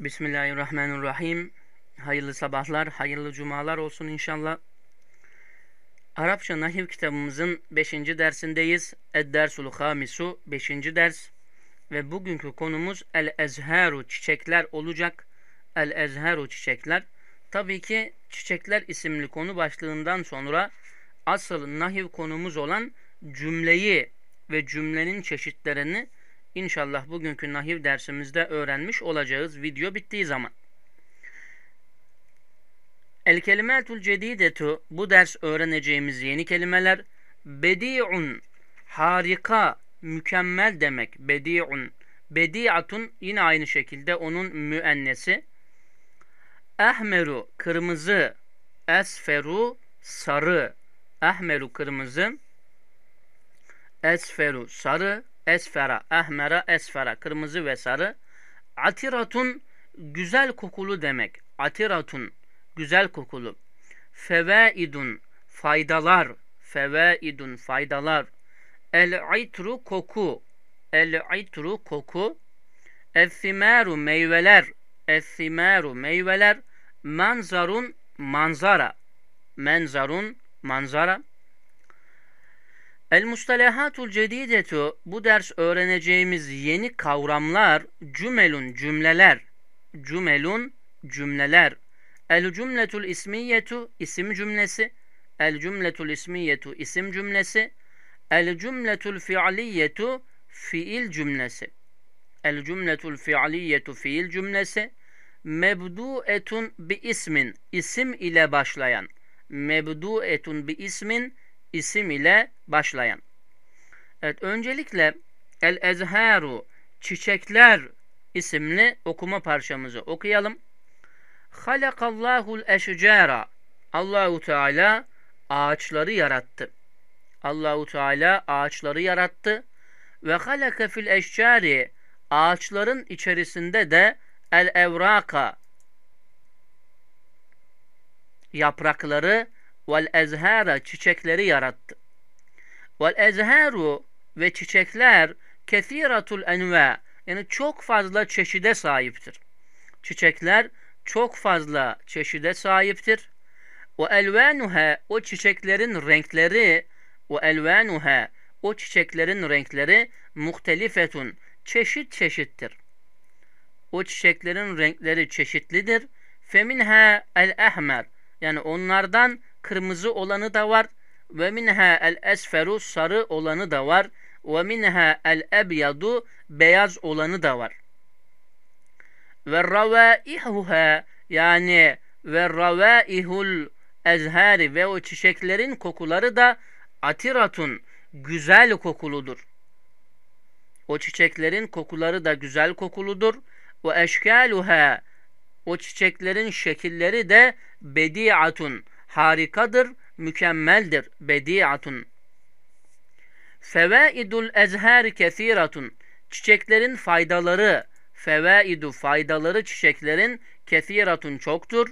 Bismillahirrahmanirrahim. Hayırlı sabahlar, hayırlı cumalar olsun inşallah. Arapça Nahiv kitabımızın 5. dersindeyiz. Ed-Dersul Hamisu 5. ders ve bugünkü konumuz el ezheru çiçekler olacak. el ezheru çiçekler. Tabii ki çiçekler isimli konu başlığından sonra asıl nahiv konumuz olan cümleyi ve cümlenin çeşitlerini İnşallah bugünkü nahiv dersimizde öğrenmiş olacağız video bittiği zaman. El kelimatul cedidetu bu ders öğreneceğimiz yeni kelimeler bedi'un harika mükemmel demek bedi'un bedi'atun yine aynı şekilde onun müennesi ahmeru kırmızı esferu sarı ahmeru kırmızı esferu sarı esfera, ahmera, esfera, kırmızı ve sarı. Atiratun, güzel kokulu demek. Atiratun, güzel kokulu. Fevaidun, faydalar. Fevaidun, faydalar. El-itru, koku. El-itru, koku. el meyveler. el meyveler. Manzarun, manzara. Manzarun, manzara. El Mustalahatul Cedidetu bu ders öğreneceğimiz yeni kavramlar cümelun cümleler cümelun cümleler El cümletul ismiyetu isim cümlesi El cümletul ismiyetu isim cümlesi El cümletul fiiliyetu fiil cümlesi El cümletul fiiliyetu fiil cümlesi mebdu bi ismin isim ile başlayan mebdu bi ismin isim ile başlayan. Evet öncelikle El Ezharu Çiçekler isimli okuma parçamızı okuyalım. Halakallahul eşcara Allahu Teala ağaçları yarattı. Allahu Teala ağaçları yarattı ve halaka fil eşcari ağaçların içerisinde de el evraka yaprakları vel ezhara çiçekleri yarattı. Vel ezharu ve çiçekler kethiratul enve yani çok fazla çeşide sahiptir. Çiçekler çok fazla çeşide sahiptir. O elvanuha o çiçeklerin renkleri o elvanuha o çiçeklerin renkleri muhtelifetun çeşit çeşittir. O çiçeklerin renkleri çeşitlidir. Feminha el ahmer, yani onlardan kırmızı olanı da var. Ve minha el esferu sarı olanı da var. Ve minha el ebyadu beyaz olanı da var. Ve ravaihuha yani ve ravaihul ezhari ve o çiçeklerin kokuları da atiratun güzel kokuludur. O çiçeklerin kokuları da güzel kokuludur. Ve eşkaluha o çiçeklerin şekilleri de bediatun harikadır, mükemmeldir, bediatun. Fevaidul ezher kesiratun. Çiçeklerin faydaları, fevaidu faydaları çiçeklerin kesiratun çoktur.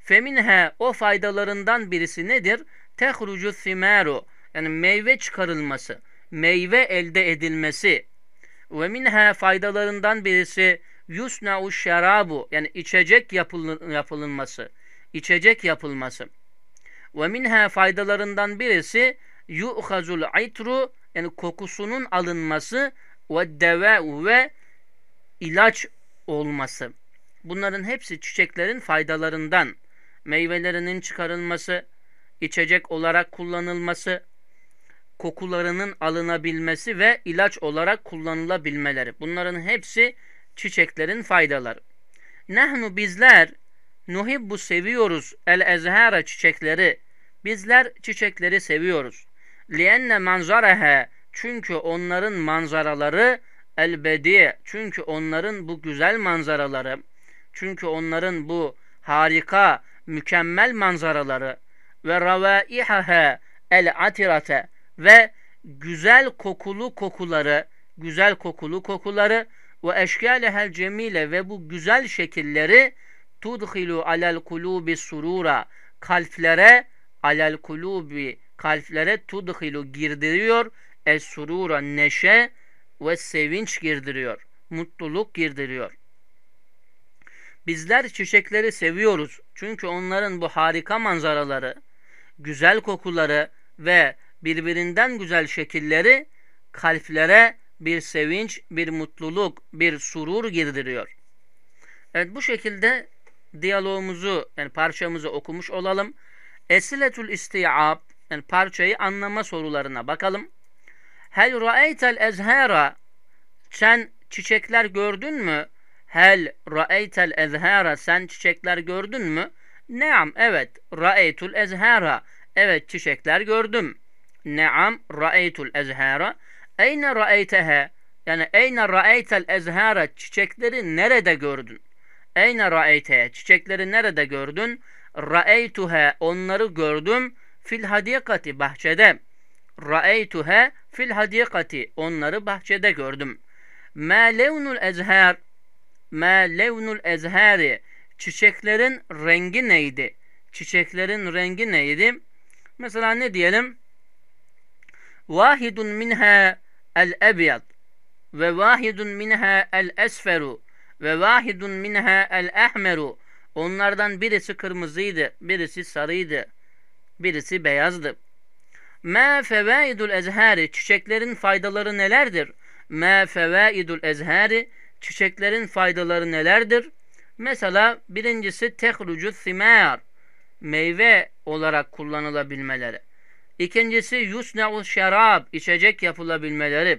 Feminhe o faydalarından birisi nedir? Tehrucu simaru yani meyve çıkarılması, meyve elde edilmesi. Ve minha faydalarından birisi yusna'u şerabu yani içecek yapılın, yapılınması, içecek yapılması. Ve minha faydalarından birisi yu'hazul aytru yani kokusunun alınması ve deve ve ilaç olması. Bunların hepsi çiçeklerin faydalarından. Meyvelerinin çıkarılması, içecek olarak kullanılması, kokularının alınabilmesi ve ilaç olarak kullanılabilmeleri. Bunların hepsi çiçeklerin faydaları. Nehnu bizler Nuhibbu seviyoruz el ezhara çiçekleri. Bizler çiçekleri seviyoruz. Lienne manzaraha çünkü onların manzaraları elbedi. Çünkü onların bu güzel manzaraları, çünkü onların bu harika, mükemmel manzaraları ve ravaihaha el atirate ve güzel kokulu kokuları, güzel kokulu kokuları ve eşkâlehel cemile ve bu güzel şekilleri tudhilu alel kulubi surura kalplere alel kulubi kalplere tudhilu girdiriyor es surura neşe ve sevinç girdiriyor. Mutluluk girdiriyor. Bizler çiçekleri seviyoruz. Çünkü onların bu harika manzaraları, güzel kokuları ve birbirinden güzel şekilleri kalplere bir sevinç, bir mutluluk, bir surur girdiriyor. Evet bu şekilde diyalogumuzu yani parçamızı okumuş olalım. Esiletül istiab yani parçayı anlama sorularına bakalım. Hel ra'eytel ezhera sen çiçekler gördün mü? Hel ra'eytel ezhera sen çiçekler gördün mü? Neam evet ra'eytul ezhera evet çiçekler gördüm. Neam ra'eytul ezhera eyne ra'eytehe yani eyne ra'eytel ezhera çiçekleri nerede gördün? Eyne ra'eyte? Çiçekleri nerede gördün? Ra'eytuhe. Onları gördüm. Fil hadikati. Bahçede. Ra'eytuhe. Fil hadikati. Onları bahçede gördüm. Ma levnul ezher? Ma levnul ezheri? Çiçeklerin rengi neydi? Çiçeklerin rengi neydi? Mesela ne diyelim? Vahidun minha el ebyad ve vahidun minha el esferu ve vahidun minha el ahmeru Onlardan birisi kırmızıydı, birisi sarıydı, birisi beyazdı. Ma fevaidul ezhari. Çiçeklerin faydaları nelerdir? Ma fevaidul ezhari. Çiçeklerin faydaları nelerdir? Mesela birincisi tehrucu simar. Meyve olarak kullanılabilmeleri. İkincisi yusna'u şerab. içecek yapılabilmeleri.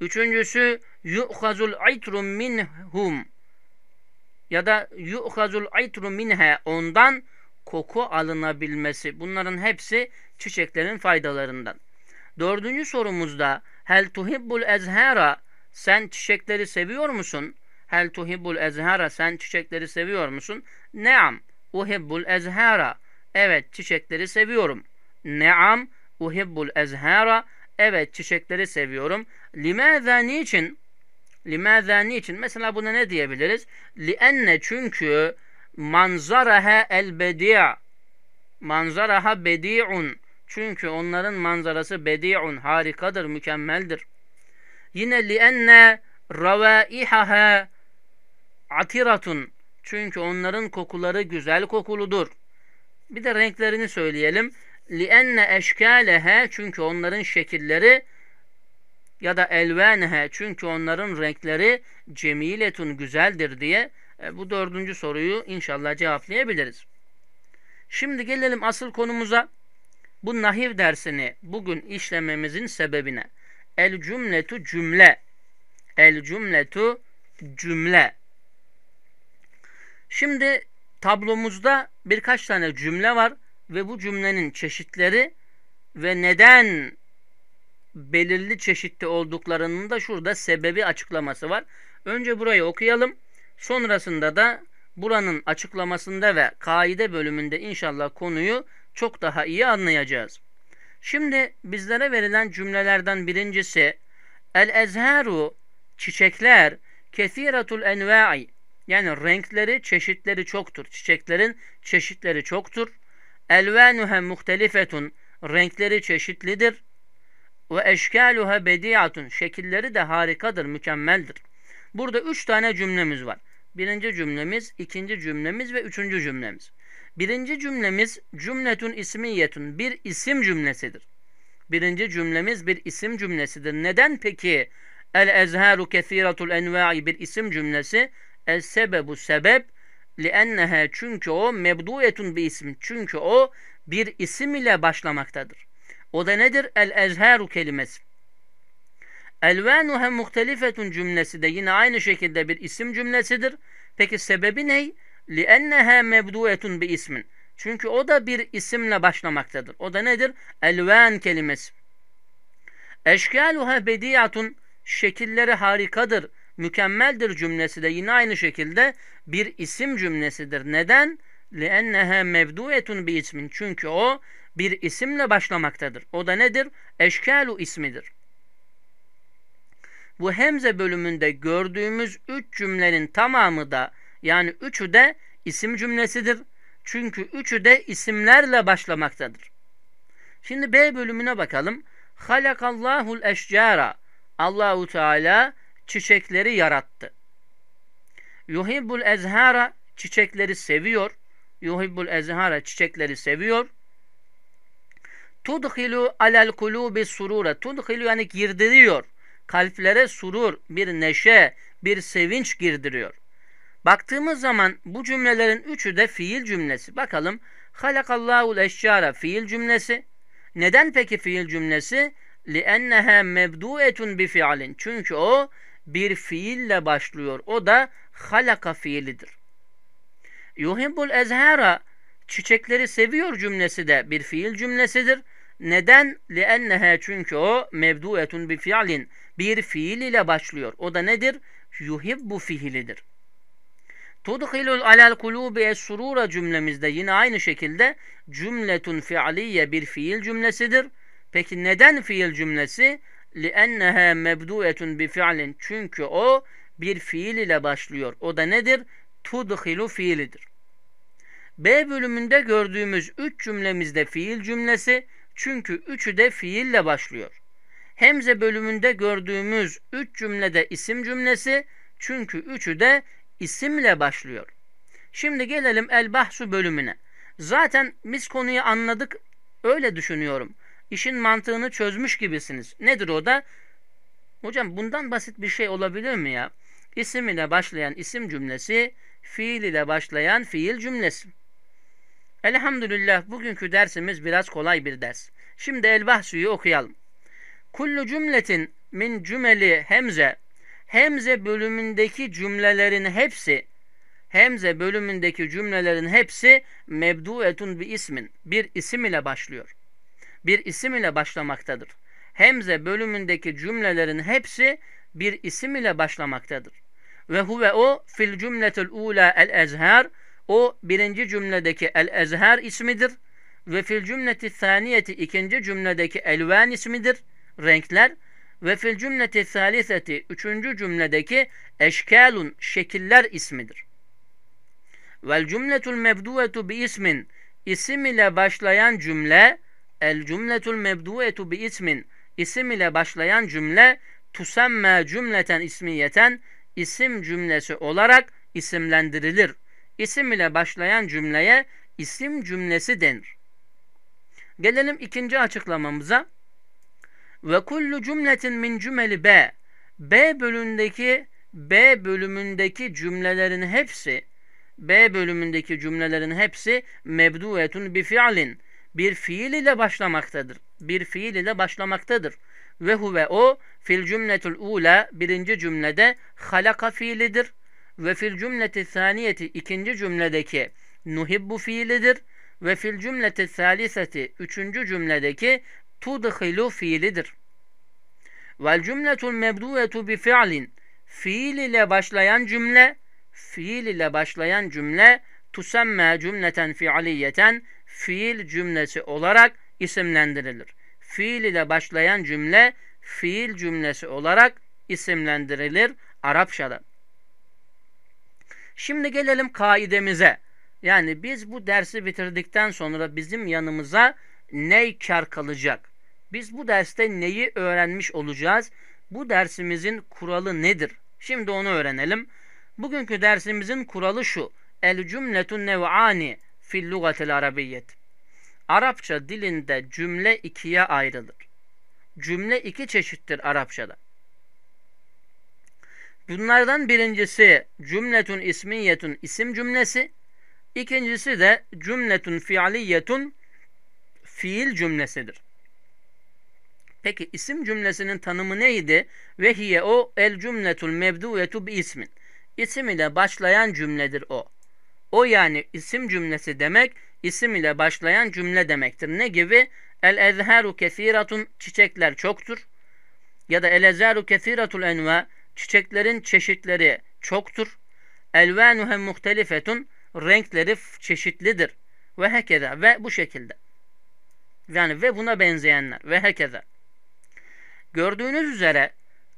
Üçüncüsü yu'hazul aytru minhum ya da yu'hazul aytru minhe ondan koku alınabilmesi. Bunların hepsi çiçeklerin faydalarından. Dördüncü sorumuzda hel tuhibbul ezhera sen çiçekleri seviyor musun? Hel tuhibbul ezhera sen çiçekleri seviyor musun? Neam uhibbul ezhera evet çiçekleri seviyorum. Neam uhibbul ezhera evet çiçekleri seviyorum. Limâzâ niçin? Limaza niçin? Mesela buna ne diyebiliriz? Lienne çünkü manzaraha el bedi' manzaraha bedi'un çünkü onların manzarası bedi'un harikadır, mükemmeldir. Yine lienne ravaihaha atiratun çünkü onların kokuları güzel kokuludur. Bir de renklerini söyleyelim. Lienne eşkaleha çünkü onların şekilleri ya da elvenhe çünkü onların renkleri cemiletun güzeldir diye e, bu dördüncü soruyu inşallah cevaplayabiliriz. Şimdi gelelim asıl konumuza. Bu nahiv dersini bugün işlememizin sebebine. El cümletu cümle. El cümletu cümle. Şimdi tablomuzda birkaç tane cümle var ve bu cümlenin çeşitleri ve neden belirli çeşitli olduklarının da şurada sebebi açıklaması var. Önce burayı okuyalım. Sonrasında da buranın açıklamasında ve kaide bölümünde inşallah konuyu çok daha iyi anlayacağız. Şimdi bizlere verilen cümlelerden birincisi El ezharu çiçekler kesiratul enva'i yani renkleri çeşitleri çoktur. Çiçeklerin çeşitleri çoktur. Elvanuha muhtelifetun renkleri çeşitlidir. Ve eşkâluha bediatun. Şekilleri de harikadır, mükemmeldir. Burada üç tane cümlemiz var. Birinci cümlemiz, ikinci cümlemiz ve üçüncü cümlemiz. Birinci cümlemiz cümletun ismiyetun bir isim cümlesidir. Birinci cümlemiz bir isim cümlesidir. Neden peki el ezharu kesiratul enva'i bir isim cümlesi? El sebebu sebep li'enneha çünkü o mebduetun bir isim. Çünkü o bir isim ile başlamaktadır. O da nedir? El-ezheru kelimesi. Elvanuhe muhtelifetun cümlesi de yine aynı şekilde bir isim cümlesidir. Peki sebebi ne? لِأَنَّهَا مَبْدُوَةٌ bi ismin. Çünkü o da bir isimle başlamaktadır. O da nedir? Elvan kelimesi. Eşkaluha bediyatun şekilleri harikadır, mükemmeldir cümlesi de yine aynı şekilde bir isim cümlesidir. Neden? لِأَنَّهَا مَبْدُوَةٌ bi ismin. Çünkü o bir isimle başlamaktadır. O da nedir? Eşkalu ismidir. Bu hemze bölümünde gördüğümüz üç cümlenin tamamı da yani üçü de isim cümlesidir. Çünkü üçü de isimlerle başlamaktadır. Şimdi B bölümüne bakalım. Halakallahul eşcara. Allahu Teala çiçekleri yarattı. Yuhibbul ezhara çiçekleri seviyor. Yuhibbul ezhara çiçekleri seviyor. Tudhilu alel kulubi surure. Tudhilu yani girdiriyor. Kalplere surur, bir neşe, bir sevinç girdiriyor. Baktığımız zaman bu cümlelerin üçü de fiil cümlesi. Bakalım. Halakallahu eşyara fiil cümlesi. Neden peki fiil cümlesi? لِأَنَّهَا مَبْدُوَةٌ بِفِعَلٍ Çünkü o bir fiille başlıyor. O da halaka fiilidir. Yuhibbul ezhara çiçekleri seviyor cümlesi de bir fiil cümlesidir. Neden? لِأَنَّهَا Çünkü o mevduetun bir fiilin bir fiil ile başlıyor. O da nedir? Yuhibbu fiilidir. Tudhilul alel kulubi es surura cümlemizde yine aynı şekilde cümletun fiiliye bir fiil cümlesidir. Peki neden fiil cümlesi? لِأَنَّهَا مَبْدُوَةٌ بِفِعْلٍ Çünkü o bir fiil ile başlıyor. O da nedir? Tudhilu fiilidir. B bölümünde gördüğümüz üç cümlemizde fiil cümlesi çünkü üçü de fiille başlıyor. Hemze bölümünde gördüğümüz üç cümlede isim cümlesi çünkü üçü de isimle başlıyor. Şimdi gelelim El Bahsu bölümüne. Zaten biz konuyu anladık öyle düşünüyorum. İşin mantığını çözmüş gibisiniz. Nedir o da? Hocam bundan basit bir şey olabilir mi ya? İsim ile başlayan isim cümlesi, fiil ile başlayan fiil cümlesi. Elhamdülillah bugünkü dersimiz biraz kolay bir ders. Şimdi Elbahsu'yu okuyalım. Kullu cümletin min cümeli hemze. Hemze bölümündeki cümlelerin hepsi Hemze bölümündeki cümlelerin hepsi mebduetun bir ismin. Bir isim ile başlıyor. Bir isim ile başlamaktadır. Hemze bölümündeki cümlelerin hepsi bir isim ile başlamaktadır. Ve huve o fil cümletul ula el ezhar o birinci cümledeki el-ezher ismidir. Ve fil cümleti saniyeti ikinci cümledeki elvan ismidir. Renkler. Ve fil cümleti saliseti üçüncü cümledeki eşkalun şekiller ismidir. Vel cümletul mebduvetu bi ismin isim ile başlayan cümle el cümletul mebduvetu bi ismin isim ile başlayan cümle tusemme cümleten ismiyeten isim cümlesi olarak isimlendirilir isim ile başlayan cümleye isim cümlesi denir. Gelelim ikinci açıklamamıza. Ve kullu cümletin min cümeli B. B bölümündeki B bölümündeki cümlelerin hepsi B bölümündeki cümlelerin hepsi mebduetun bi fiilin bir fiil ile başlamaktadır. Bir fiil ile başlamaktadır. Ve huve o fil cümletul ula birinci cümlede halaka fiilidir. Ve fil cümleti saniyeti ikinci cümledeki nuhibbu fiilidir. Ve fil cümleti saliseti üçüncü cümledeki tudhilu fiilidir. Vel cümletul mebduvetu bi fi'lin fiil ile başlayan cümle fiil ile başlayan cümle tusemme cümleten fialiyeten fiil cümlesi olarak isimlendirilir. Fiil ile başlayan cümle fiil cümlesi olarak isimlendirilir Arapçada. Şimdi gelelim kaidemize. Yani biz bu dersi bitirdikten sonra bizim yanımıza ne kar kalacak? Biz bu derste neyi öğrenmiş olacağız? Bu dersimizin kuralı nedir? Şimdi onu öğrenelim. Bugünkü dersimizin kuralı şu. El cümletun nev'ani fil lugatil arabiyyet. Arapça dilinde cümle ikiye ayrılır. Cümle iki çeşittir Arapçada. Bunlardan birincisi cümletun ismiyetun isim cümlesi. İkincisi de cümletun fiiliyetun fiil cümlesidir. Peki isim cümlesinin tanımı neydi? Ve hiye o el cümletul mevduyetu bi ismin. İsim ile başlayan cümledir o. O yani isim cümlesi demek, isim ile başlayan cümle demektir. Ne gibi? El ezheru kesiratun çiçekler çoktur. Ya da el ezheru kesiratul enva Çiçeklerin çeşitleri çoktur. Elvanuhem muhtelifetun. Renkleri çeşitlidir. Ve hekeda ve bu şekilde. Yani ve buna benzeyenler ve hekeda. Gördüğünüz üzere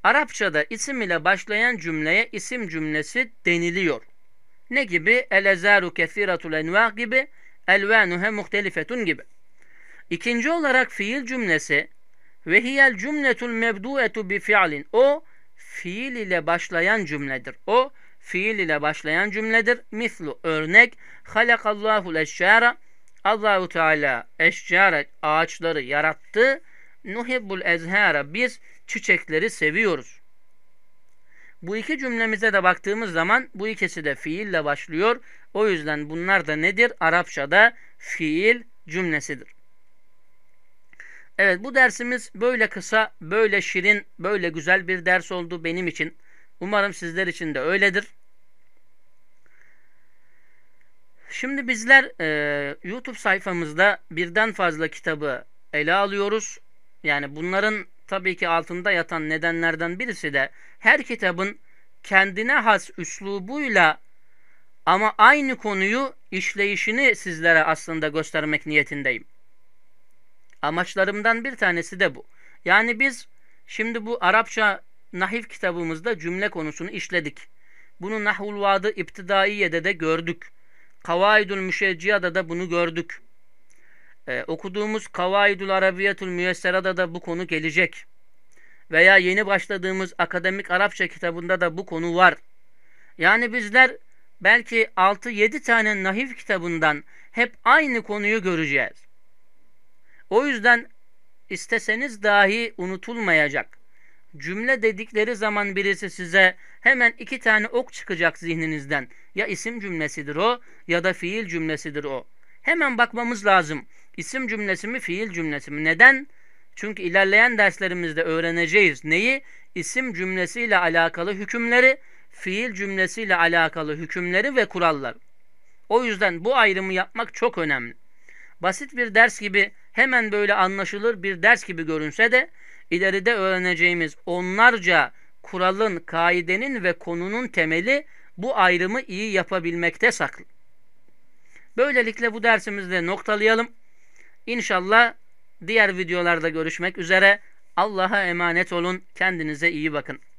Arapçada isim ile başlayan cümleye isim cümlesi deniliyor. Ne gibi? Elezaru kethiratul enva gibi, elvanuhe muhtelifetun gibi. İkinci olarak fiil cümlesi ve hiyel cümletul mebduetu bi fi'lin. O fiil ile başlayan cümledir. O fiil ile başlayan cümledir. Mislu örnek halakallahu leşşara Allahu Teala eşcara ağaçları yarattı. Nuhibbul ezhara biz çiçekleri seviyoruz. Bu iki cümlemize de baktığımız zaman bu ikisi de fiille başlıyor. O yüzden bunlar da nedir? Arapçada fiil cümlesidir. Evet bu dersimiz böyle kısa, böyle şirin, böyle güzel bir ders oldu benim için. Umarım sizler için de öyledir. Şimdi bizler e, YouTube sayfamızda birden fazla kitabı ele alıyoruz. Yani bunların tabii ki altında yatan nedenlerden birisi de her kitabın kendine has üslubuyla ama aynı konuyu işleyişini sizlere aslında göstermek niyetindeyim. Amaçlarımdan bir tanesi de bu. Yani biz şimdi bu Arapça nahif kitabımızda cümle konusunu işledik. Bunu Nahul Vadı İptidaiye'de de gördük. Kavaidul Müşecciya'da da bunu gördük. Ee, okuduğumuz Kavaidul Arabiyatul Müyessera'da da bu konu gelecek. Veya yeni başladığımız Akademik Arapça kitabında da bu konu var. Yani bizler belki 6-7 tane nahif kitabından hep aynı konuyu göreceğiz. O yüzden isteseniz dahi unutulmayacak. Cümle dedikleri zaman birisi size hemen iki tane ok çıkacak zihninizden. Ya isim cümlesidir o ya da fiil cümlesidir o. Hemen bakmamız lazım. İsim cümlesi mi fiil cümlesi mi? Neden? Çünkü ilerleyen derslerimizde öğreneceğiz neyi? İsim cümlesiyle alakalı hükümleri, fiil cümlesiyle alakalı hükümleri ve kurallar. O yüzden bu ayrımı yapmak çok önemli. Basit bir ders gibi hemen böyle anlaşılır bir ders gibi görünse de ileride öğreneceğimiz onlarca kuralın, kaidenin ve konunun temeli bu ayrımı iyi yapabilmekte saklı. Böylelikle bu dersimizde noktalayalım. İnşallah diğer videolarda görüşmek üzere. Allah'a emanet olun. Kendinize iyi bakın.